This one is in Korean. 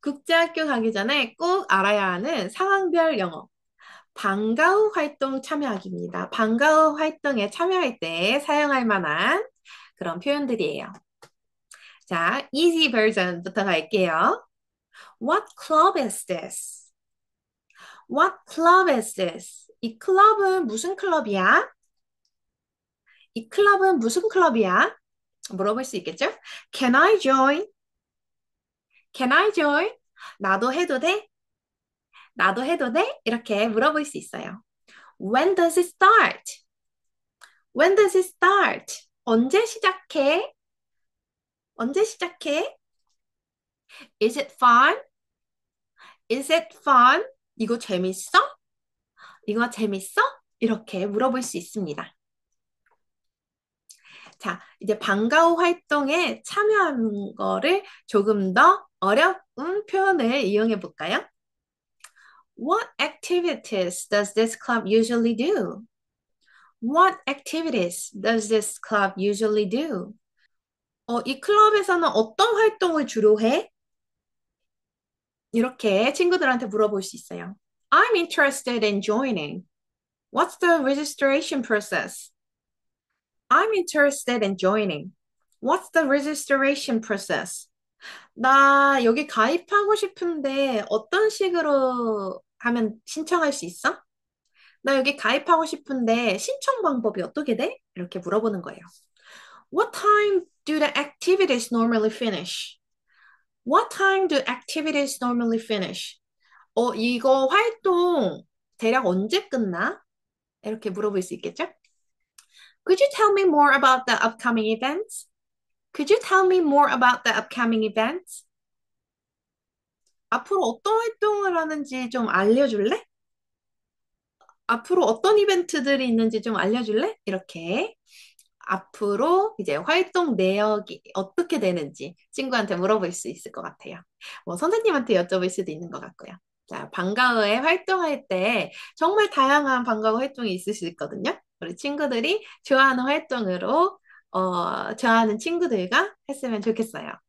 국제학교 가기 전에 꼭 알아야 하는 상황별 영어. 방과후 활동 참여하기입니다. 방과후 활동에 참여할 때 사용할 만한 그런 표현들이에요. 자, easy version부터 갈게요. What club is this? What club is this? 이 클럽은 무슨 클럽이야? 이 클럽은 무슨 클럽이야? 물어볼 수 있겠죠? Can I join? Can I join? 나도 해도 돼? 나도 해도 돼? 이렇게 물어볼 수 있어요. When does it start? When does it start? 언제 시작해? 언제 시작해? Is it fun? Is it fun? 이거 재밌어? 이거 재밌어? 이렇게 물어볼 수 있습니다. 자, 이제 방과후 활동에 참여하는 거를 조금 더 어려운 표현을 이용해 볼까요? What activities does this club usually do? What activities does this club usually do? 어, 이 클럽에서는 어떤 활동을 주로 해? 이렇게 친구들한테 물어볼 수 있어요. I'm interested in joining. What's the registration process? I'm interested in joining. What's the registration process? 나 여기 가입하고 싶은데 어떤 식으로 하면 신청할 수 있어? 나 여기 가입하고 싶은데 신청 방법이 어떻게 돼? 이렇게 물어보는 거예요. What time do the activities normally finish? What time do activities normally finish? 어, 이거 활동 대략 언제 끝나? 이렇게 물어볼 수 있겠죠? Could you tell me more about the upcoming events? Could you tell me more about the upcoming events? 앞으로 어떤 활동을 하는지 좀 알려줄래? 앞으로 어떤 이벤트들이 있는지 좀 알려줄래? 이렇게 앞으로 이제 활동 내역이 어떻게 되는지 친구한테 물어볼 수 있을 것 같아요. 뭐 선생님한테 여쭤볼 수도 있는 것 같고요. 자, 방과후에 활동할 때 정말 다양한 방과후 활동이 있을 수 있거든요. 우리 친구들이 좋아하는 활동으로 어, 좋아하는 친구들과 했으면 좋겠어요.